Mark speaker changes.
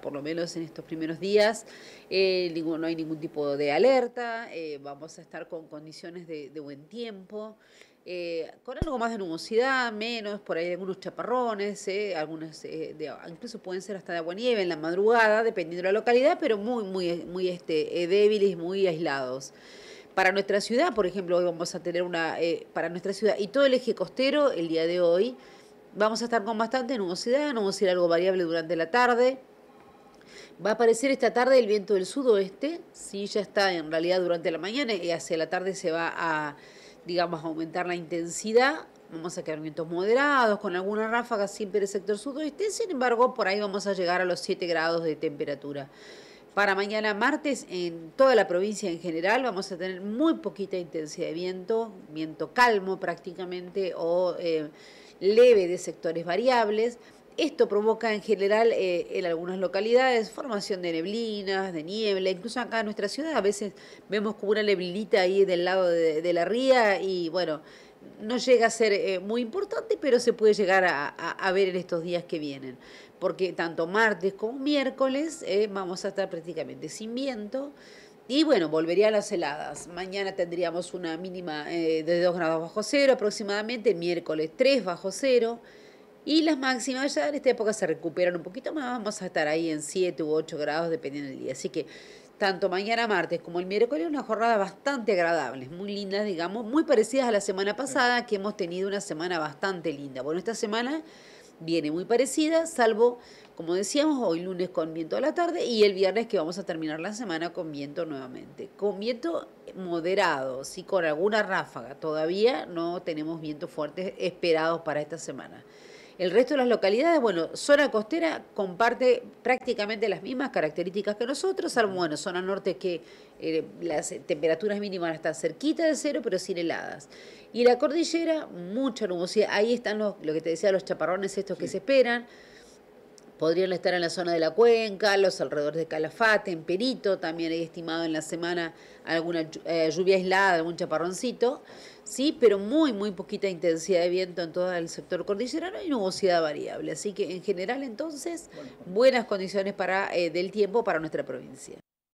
Speaker 1: por lo menos en estos primeros días, eh, no hay ningún tipo de alerta, eh, vamos a estar con condiciones de, buen tiempo. Eh, con algo más de nubosidad, menos, por ahí algunos chaparrones, eh, incluso pueden ser hasta de agua nieve en la madrugada, dependiendo de la localidad, pero muy, muy, muy este, débiles, muy aislados. Para nuestra ciudad, por ejemplo, hoy vamos a tener una, para nuestra ciudad y todo el eje costero, el día de hoy, vamos a estar con bastante nubosidad, nubosidad algo variable durante la tarde, Va a aparecer esta tarde el viento del sudoeste, si ya está en realidad durante la mañana y hacia la tarde se va a, digamos, aumentar la intensidad. Vamos a quedar vientos moderados, con alguna ráfaga siempre del sector sudoeste, sin embargo, por ahí vamos a llegar a los 7 grados de temperatura. Para mañana martes en toda la provincia en general vamos a tener muy poquita intensidad de viento, viento calmo prácticamente o eh, leve de sectores variables. Esto provoca en general eh, en algunas localidades formación de neblinas, de niebla, incluso acá en nuestra ciudad a veces vemos como una neblinita ahí del lado de, la ría y bueno, no llega a ser eh, muy importante, pero se puede llegar a, ver en estos días que vienen, porque tanto martes como miércoles eh, vamos a estar prácticamente sin viento. Y bueno, volvería a las heladas. Mañana tendríamos una mínima de 2 grados bajo cero aproximadamente, miércoles 3 bajo cero. Y las máximas ya en esta época se recuperan un poquito más, vamos a estar ahí en 7 u 8 grados dependiendo del día. Así que tanto mañana martes como el miércoles una jornada bastante agradable, muy linda, digamos, muy parecidas a la semana pasada que hemos tenido una semana bastante linda. Bueno, esta semana viene muy parecida, salvo, como decíamos, hoy lunes con viento a la tarde y el viernes que vamos a terminar la semana con viento nuevamente. Con viento moderado, sí, con alguna ráfaga. Todavía no tenemos vientos fuertes esperados para esta semana. El resto de las localidades, bueno, zona costera comparte prácticamente las mismas características que nosotros, salvo, bueno, zona norte que eh, las temperaturas mínimas están cerquita de cero, pero sin heladas. Y la cordillera, mucha nubosidad. Ahí están los, lo que te decía, los chaparrones estos que se esperan. Podrían estar en la zona de la cuenca, los alrededores de Calafate, en Perito, también hay estimado en la semana alguna eh, lluvia aislada, algún chaparroncito, sí, pero muy, muy poquita intensidad de viento en todo el sector cordillerano y nubosidad variable. Así que en general entonces, buenas condiciones para, eh, del tiempo para nuestra provincia.